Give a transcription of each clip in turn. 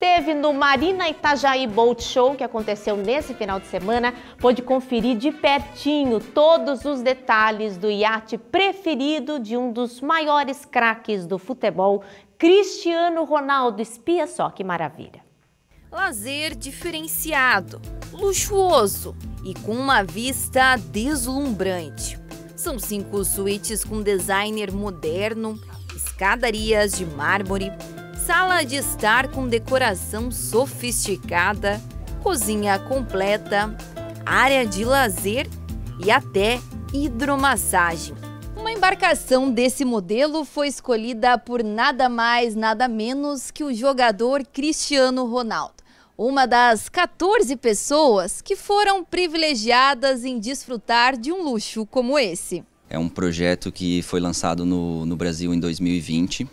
Teve no Marina Itajaí Boat Show, que aconteceu nesse final de semana, pôde conferir de pertinho todos os detalhes do iate preferido de um dos maiores craques do futebol, Cristiano Ronaldo. Espia só que maravilha! Lazer diferenciado, luxuoso e com uma vista deslumbrante. São cinco suítes com designer moderno, escadarias de mármore, sala de estar com decoração sofisticada, cozinha completa, área de lazer e até hidromassagem. Uma embarcação desse modelo foi escolhida por nada mais, nada menos que o jogador Cristiano Ronaldo, uma das 14 pessoas que foram privilegiadas em desfrutar de um luxo como esse. É um projeto que foi lançado no, no Brasil em 2020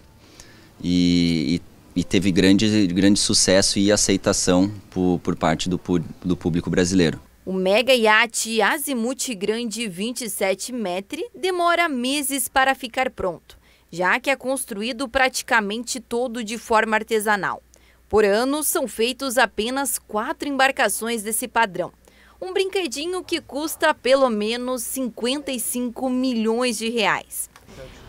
e, e e teve grande, grande sucesso e aceitação por, por parte do, do público brasileiro. O mega iate Azimuth Grande 27 metros demora meses para ficar pronto, já que é construído praticamente todo de forma artesanal. Por ano, são feitos apenas quatro embarcações desse padrão. Um brinquedinho que custa pelo menos 55 milhões de reais.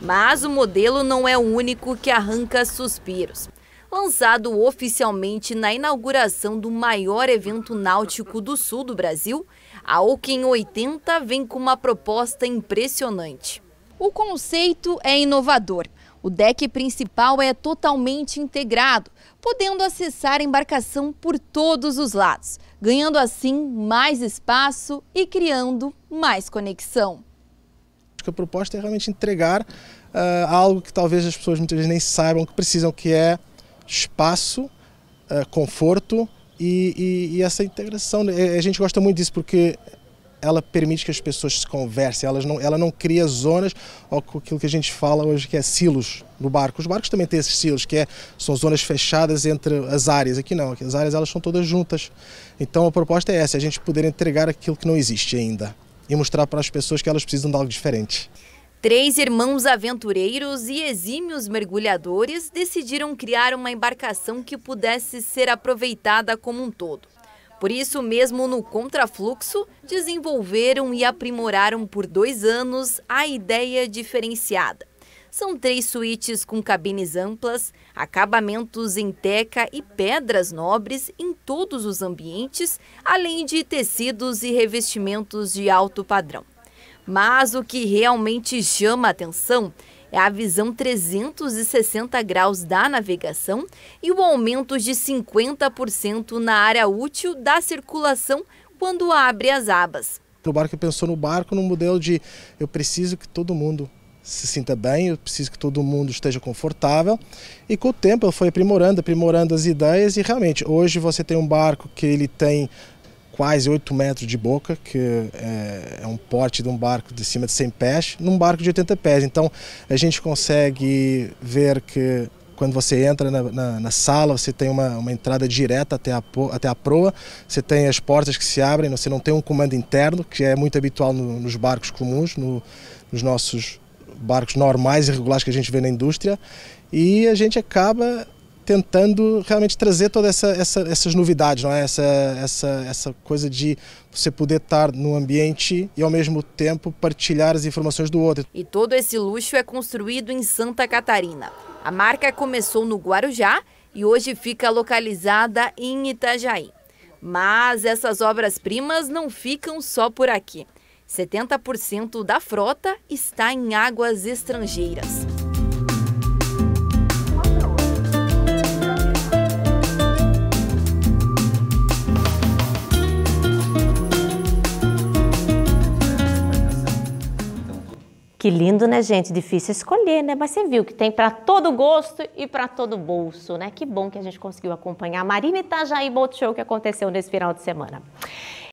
Mas o modelo não é o único que arranca suspiros lançado oficialmente na inauguração do maior evento náutico do sul do Brasil, a Oken 80 vem com uma proposta impressionante. O conceito é inovador. O deck principal é totalmente integrado, podendo acessar a embarcação por todos os lados, ganhando assim mais espaço e criando mais conexão. A proposta é realmente entregar uh, algo que talvez as pessoas muitas vezes nem saibam que precisam, que é espaço, eh, conforto e, e, e essa integração. A gente gosta muito disso porque ela permite que as pessoas se conversem, elas não, ela não cria zonas, ou aquilo que a gente fala hoje que é silos no barco. Os barcos também têm esses silos, que é, são zonas fechadas entre as áreas. Aqui não, aqui as áreas elas são todas juntas. Então a proposta é essa, é a gente poder entregar aquilo que não existe ainda e mostrar para as pessoas que elas precisam de algo diferente. Três irmãos aventureiros e exímios mergulhadores decidiram criar uma embarcação que pudesse ser aproveitada como um todo. Por isso, mesmo no contrafluxo, desenvolveram e aprimoraram por dois anos a ideia diferenciada. São três suítes com cabines amplas, acabamentos em teca e pedras nobres em todos os ambientes, além de tecidos e revestimentos de alto padrão. Mas o que realmente chama a atenção é a visão 360 graus da navegação e o aumento de 50% na área útil da circulação quando abre as abas. O barco pensou no barco no modelo de eu preciso que todo mundo se sinta bem, eu preciso que todo mundo esteja confortável. E com o tempo ele foi aprimorando, aprimorando as ideias e realmente hoje você tem um barco que ele tem quase 8 metros de boca, que é, é um porte de um barco de cima de 100 pés, num barco de 80 pés. Então a gente consegue ver que quando você entra na, na, na, sala, você tem uma, uma entrada direta até a, até a proa, você tem as portas que se abrem, você não tem um comando interno, que é muito habitual no, nos barcos comuns, no, nos nossos barcos normais e regulares que a gente vê na indústria, e a gente acaba tentando realmente trazer todas essa, essa, essas novidades, não é? essa, essa, essa coisa de você poder estar no ambiente e ao mesmo tempo partilhar as informações do outro. E todo esse luxo é construído em Santa Catarina. A marca começou no Guarujá e hoje fica localizada em Itajaí. Mas essas obras-primas não ficam só por aqui. 70% da frota está em águas estrangeiras. Que lindo, né, gente? Difícil escolher, né? Mas você viu que tem para todo gosto e para todo bolso, né? Que bom que a gente conseguiu acompanhar a Marina Itajaí Boat Show que aconteceu nesse final de semana.